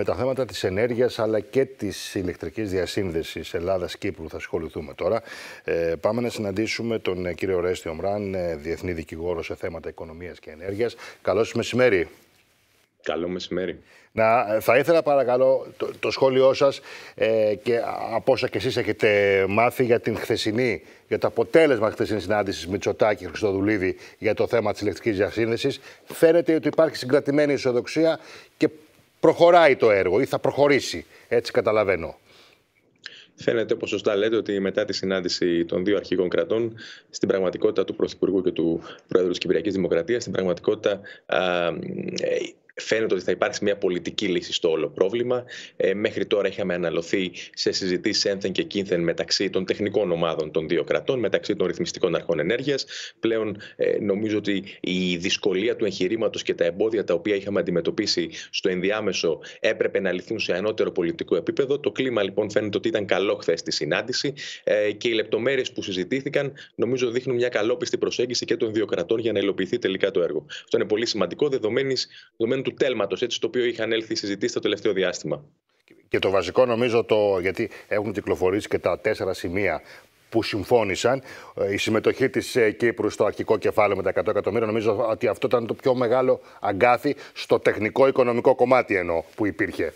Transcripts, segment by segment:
Με τα θέματα της ενέργειας αλλά και της ηλεκτρικής διασύνδεσης Ελλάδας-Κύπρου θα ασχοληθούμε τώρα. Ε, πάμε να συναντήσουμε τον ε, κύριο Ρέστιο Μπραν, ε, διεθνή δικηγόρο σε θέματα οικονομίας και ενέργειας. Καλώς μεσημέρι. Καλό μεσημέρι. Να, ε, θα ήθελα παρακαλώ το, το σχόλιο σας ε, και από όσα και εσείς έχετε μάθει για την χθεσινή, για το αποτέλεσμα χθεσινής συνάντησης Μητσοτάκη Χριστοδουλίδη για το θέμα της ηλεκτρικής διασύνδεσης. Φαίνεται ότι υπάρχει συγκρατημένη ισοδοξία και προχωράει το έργο ή θα προχωρήσει. Έτσι καταλαβαίνω. Φαίνεται, όπως σωστά λέτε, ότι μετά τη συνάντηση των δύο αρχηγών κρατών, στην πραγματικότητα του Πρωθυπουργού και του Πρόεδρου της Κυπριακής Δημοκρατίας, στην πραγματικότητα Φαίνεται ότι θα υπάρξει μια πολιτική λύση στο όλο πρόβλημα. Ε, μέχρι τώρα είχαμε αναλωθεί σε συζητήσεις ένθεν και κίνθεν μεταξύ των τεχνικών ομάδων των δύο κρατών, μεταξύ των ρυθμιστικών αρχών ενέργειας. Πλέον ε, νομίζω ότι η δυσκολία του εγχειρήματος και τα εμπόδια τα οποία είχαμε αντιμετωπίσει στο ενδιάμεσο έπρεπε να λυθούν σε ανώτερο πολιτικό επίπεδο. Το κλίμα λοιπόν φαίνεται ότι ήταν καλό χθες στη συνάντηση ε, και οι λεπτομέρειες που συζητήθηκαν νομίζω δείχνουν μια καλόπιστη προσέγγιση και των δύο κρατών για να υλοποιηθεί τελικά το έργο. Αυτό είναι πολύ σημαντικό δεδομένου του τέλματος, έτσι, στο οποίο είχαν έλθει συζητήσεις το τελευταίο διάστημα. Και το βασικό νομίζω το. Γιατί έχουν κυκλοφορήσει και τα τέσσερα σημεία που συμφώνησαν. Ε, η συμμετοχή της ε, Κύπρου στο αρχικό κεφάλαιο με τα 100 εκατομμύρια, νομίζω ότι αυτό ήταν το πιο μεγάλο αγκάθι στο τεχνικό-οικονομικό κομμάτι ενώ που υπήρχε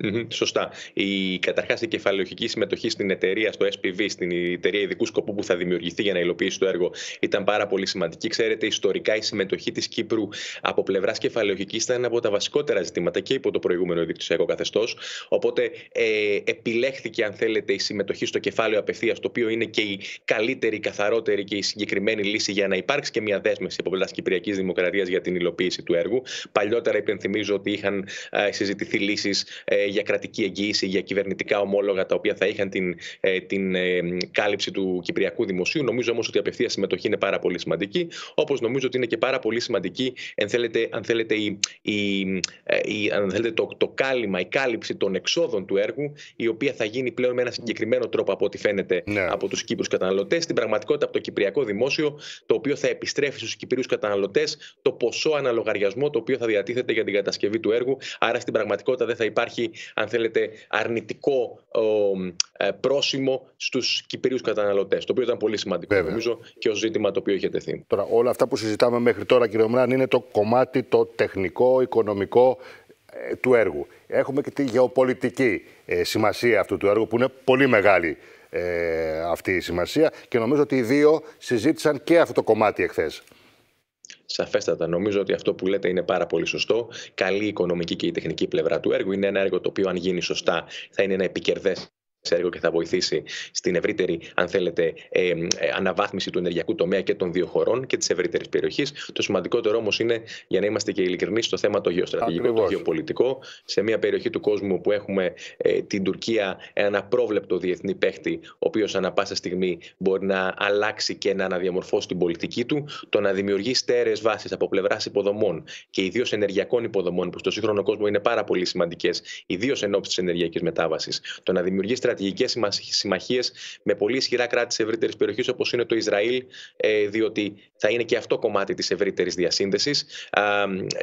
mm σωστά. Η, καταρχάς η κεφαλαιοχική συμμετοχή στην εταιρεία, στο SPV, στην εταιρεία ειδικού σκοπού που θα δημιουργηθεί για να υλοποιήσει το έργο, ήταν πάρα πολύ σημαντική. Ξέρετε, ιστορικά η συμμετοχή της Κύπρου από πλευράς κεφαλαιοχικής ήταν ένα από τα βασικότερα ζητήματα και υπό το προηγούμενο ειδικτυσιακό καθεστώς. Οπότε ε, επιλέχθηκε, αν θέλετε, η συμμετοχή στο κεφάλαιο απευθείας, το οποίο είναι και η καλύτερη, η καθαρότερη και η συγκεκριμένη λύση για να υπάρξει και μια δέσμευση από πλευράς Κυπριακής Δημοκρατίας για την υλοποίηση του έργου. Παλιότερα, υπενθυμίζω ότι είχαν ε, συζητηθεί λύσεις. Ε, για κρατική εγγύηση, για κυβερνητικά ομόλογα τα οποία θα είχαν την, ε, την ε, κάλυψη του Κυπριακού Δημοσίου. Νομίζω όμως ότι η απευθεία συμμετοχή είναι πάρα πολύ σημαντική. Όπως νομίζω ότι είναι και πάρα πολύ σημαντική, αν θέλετε, αν θέλετε, η, ε, η, αν θέλετε το, το κάλυμα, η κάλυψη των εξόδων του έργου, η οποία θα γίνει πλέον με ένα συγκεκριμένο τρόπο από ό,τι φαίνεται ναι. από τους Κύπρους καταναλωτές. Στην πραγματικότητα, από το Κυπριακό Δημόσιο, το οποίο θα επιστρέφει στους Κυπρίους καταναλωτές το ποσό αναλογαριασμό το οποίο θα διατίθεται για την κατασκευή του έργου. Άρα, στην πραγματικότητα δεν θα υπάρχει αν θέλετε, αρνητικό ε, πρόσημο στους Κυπρίους καταναλωτές. Το οποίο ήταν πολύ σημαντικό, νομίζω, και ως ζήτημα το οποίο είχε τεθεί. Τώρα, όλα αυτά που συζητάμε μέχρι τώρα, κύριε Μουράν, είναι το κομμάτι το τεχνικό, οικονομικό ε, του έργου. Έχουμε και τη γεωπολιτική ε, σημασία αυτού του έργου που είναι πολύ μεγάλη αυτή η σημασία και νομίζω ότι οι δύο συζήτησαν και αυτό το κομμάτι εχθές. Σαφέστατα, νομίζω ότι αυτό που λέτε είναι πάρα πολύ σωστό. Καλή οικονομική και η τεχνική πλευρά του έργου. Είναι ένα έργο το οποίο, αν γίνει σωστά, θα είναι ένα επικερδές έργο και θα βοηθήσει στην ευρύτερη, αν θέλετε, ε, αναβάθμιση του ενεργειακού τομέα και των δύο χωρών και της ευρύτερης περιοχής. Το σημαντικότερο όμως είναι, για να είμαστε και ειλικρινεί, στο θέμα το γεωστρατηγικό, Ακριβώς. το γεωπολιτικό. Σε μια περιοχή του κόσμου που έχουμε ε, την Τουρκία, ένα πρόβλεπτο διεθνή παίχτη, ο οποίος ανά πάσα στιγμή μπορεί να αλλάξει και να αναδιαμορφώσει την πολιτική του, το να δημιουργεί στέρεες βάσεις από πλευράς υποδομών και ιδίως ενεργειακών υποδομών, που στο σύγχρονο κόσμο είναι πάρα πολύ σημαντικές, ιδίως εν της ενεργειακής μετάβασης, το να δημιουργεί στρατηγικές συμμαχίες με πολύ ισχυρά κράτη της ευρύτερης περιοχής, όπως είναι το Ισραήλ, ε, διότι θα είναι και αυτό κομμάτι της ευρύτερης διασύνδεσης.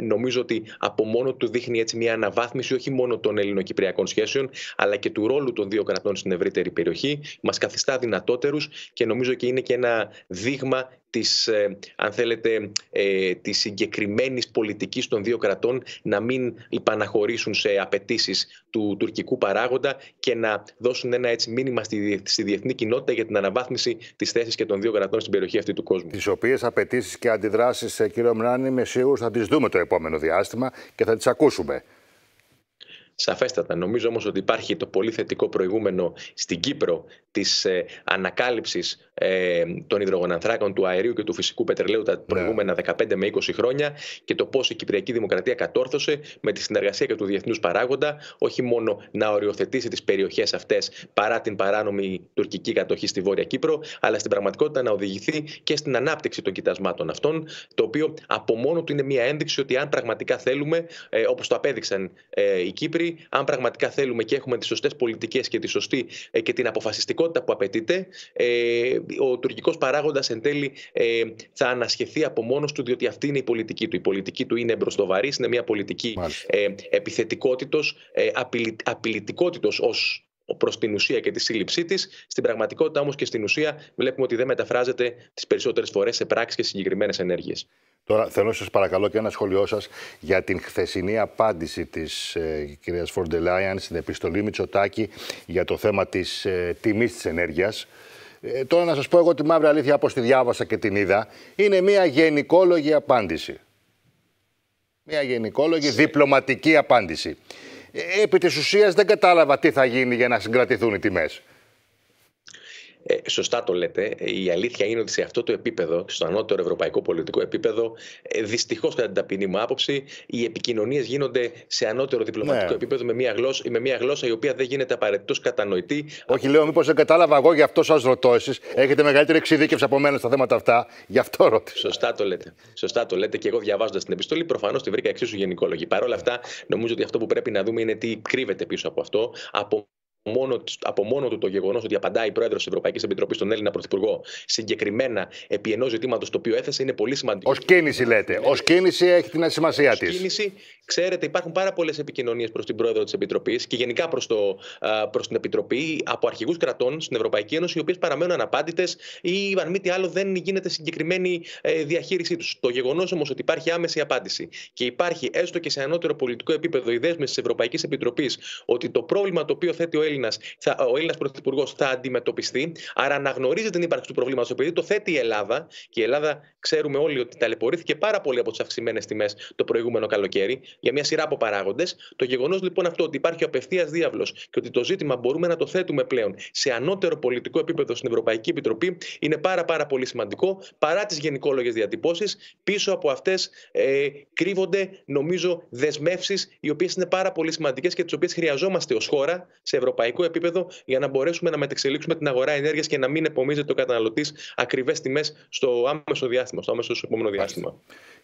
Νομίζω ότι από μόνο του δείχνει έτσι μια αναβάθμιση όχι μόνο των ελληνοκυπριακών σχέσεων, αλλά και του ρόλου των δύο κρατών στην ευρύτερη περιοχή. Μας καθιστά δυνατότερους και νομίζω και είναι και ένα δείγμα της, ε, αν θέλετε, ε, της συγκεκριμένης πολιτικής των δύο κρατών να μην υπαναχωρήσουν σε απαιτήσεις του τουρκικού παράγοντα και να δώσουν ένα έτσι μήνυμα στη, στη διεθνή κοινότητα για την αναβάθμιση της θέσης και των δύο κρατών στην περιοχή αυτή του κόσμου. Τις οποίες απαιτήσεις και αντιδράσεις, ε, κύριο Μνάνη, είμαι σίγουρος θα τις δούμε το επόμενο διάστημα και θα τις ακούσουμε. Σαφέστατα. Νομίζω όμως ότι υπάρχει το πολύ θετικό προηγούμενο στην Κύπρο της ε, ανακάλυψης ε, των υδρογονανθράκων του αερίου και του φυσικού πετρελαίου τα ναι. προηγούμενα 15 με 20 χρόνια και το πώς η Κυπριακή Δημοκρατία κατόρθωσε με τη συνεργασία και του διεθνούς παράγοντα όχι μόνο να οριοθετήσει τις περιοχές αυτές παρά την παράνομη τουρκική κατοχή στη Βόρεια Κύπρο αλλά στην πραγματικότητα να οδηγηθεί και στην ανάπτυξη των κοιτασμάτων αυτών το οποίο από μόνο του είναι μια ένδειξη ότι αν πραγματικά θέλουμε ε, όπως το απέδειξαν ε, οι Κύπροι αν πραγματικά θέλουμε και έχουμε τις σωστές πολιτικές και τη σωστή ε, και την αποφασιστικότητα που απαιτείται, ε, ο τουρκικός παράγοντας εν τέλει ε, θα ανασχεθεί από μόνος του, διότι αυτή είναι η πολιτική του. Η πολιτική του είναι μπροστοβαρής, είναι μια πολιτική ε, επιθετικότητος, ε, απειλητικότητος ως προς την ουσία και τη σύλληψή της. Στην πραγματικότητα όμως και στην ουσία βλέπουμε ότι δεν μεταφράζεται τις περισσότερες φορές σε πράξεις και συγκεκριμένες ενέργειες. Τώρα θέλω σας παρακαλώ και ένα σχόλιο σας για την χθεσινή απάντηση της ε, κυρίας Φορντελάιαν στην επιστολή Μητσοτάκη για το θέμα της ε, τιμής της ενέργειας. Ε, τώρα να σας πω εγώ τη μαύρη αλήθεια όπως τη διάβασα και την είδα. Είναι μια γενικόλογη απάντηση. Μια γενικόλογη διπλωματική απάντηση. Ε, επί της ουσίας δεν κατάλαβα τι θα γίνει για να συγκρατηθούν οι τιμές. Ε, σωστά το λέτε. Ε, η αλήθεια είναι ότι σε αυτό το επίπεδο, στο ανώτερο ευρωπαϊκό πολιτικό επίπεδο, ε, δυστυχώς κατά την ταπεινή μου άποψη, οι επικοινωνίες γίνονται σε ανώτερο διπλωματικό ναι. επίπεδο με μια, γλώσσα, με μια γλώσσα η οποία δεν γίνεται απαραίτητος κατανοητή. Όχι, λέω, μήπως δεν κατάλαβα εγώ, γι' αυτό σας ρωτώ εσείς. Έχετε μεγαλύτερη εξειδίκευση από μένα στα θέματα αυτά. Γι' αυτό ρώτησα. Σωστά το λέτε. Σωστά το λέτε και εγώ διαβάζοντας την επιστολή, προφανώς τη βρήκα εξίσου γενικόλογη. Παρ' όλα αυτά, νομίζω ότι αυτό που πρέπει να δούμε είναι τι κρύβεται πίσω από αυτό. Από μόνο, από μόνο του το γεγονός ότι απαντάει η πρόεδρος της Ευρωπαϊκής Επιτροπής στον Έλληνα Πρωθυπουργό συγκεκριμένα επί ενός ζητήματος το οποίο έθεσε είναι πολύ σημαντικό. Ως κίνηση, λέτε. Ναι. Ως κίνηση έχει την σημασία της. κίνηση, ξέρετε, υπάρχουν πάρα πολλές επικοινωνίες προς την πρόεδρο της Επιτροπής και γενικά προς προς την Επιτροπή από αρχηγούς κρατών στην Ευρωπαϊκή Ένωση, οι οποίες παραμένουν αναπάντητες ή αν μη τι άλλο δεν γίνεται συγκεκριμένη ε, διαχείρισή τους. Το γεγονός όμως ότι υπάρχει άμεση απάντηση και υπάρχει έστω και σε ανώτερο πολιτικό επίπεδο η δέσμευση της Ευρωπαϊκής Επιτροπής ότι το πρόβλημα το οποίο θέτει ο Έλληνας ο Έλληνας Πρωθυπουργός θα αντιμετωπιστεί. Άρα αναγνωρίζει την ύπαρξη του προβλήματος επειδή το θέτει η Ελλάδα. Και η Ελλάδα ξέρουμε όλοι ότι ταλαιπωρήθηκε πάρα πολύ από τις αυξημένες τιμές το προηγούμενο καλοκαίρι για μια σειρά από παράγοντες. Το γεγονός λοιπόν αυτό ότι υπάρχει ο απευθείας διάβλος και ότι το ζήτημα μπορούμε να το θέτουμε πλέον σε ανώτερο πολιτικό επίπεδο στην Ευρωπαϊκή Επιτροπή είναι πάρα, πάρα πολύ σημαντικό. Παρά τις γενικόλογες διατυπώσεις, πίσω από αυτές ε, κρύβονται νομίζω δεσμεύσεις οι οποίες είναι πάρα πολύ σημαντικές και τις οποίες χρειαζόμαστε ως χώρα σε Ευρωπαϊκή ευρωπαϊκό επίπεδο για να μπορέσουμε να μετεξελίξουμε την αγορά ενέργειας και να μην επομίζεται ο καταναλωτής ακριβές τιμές στο άμεσο διάστημα, στο άμεσο επόμενο διάστημα.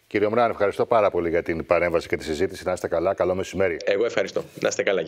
Κύριε Μουράν, ευχαριστώ πάρα πολύ για την παρέμβαση και τη συζήτηση. Να είστε καλά. Καλό μεσημέρι. Εγώ ευχαριστώ. Να είστε καλά.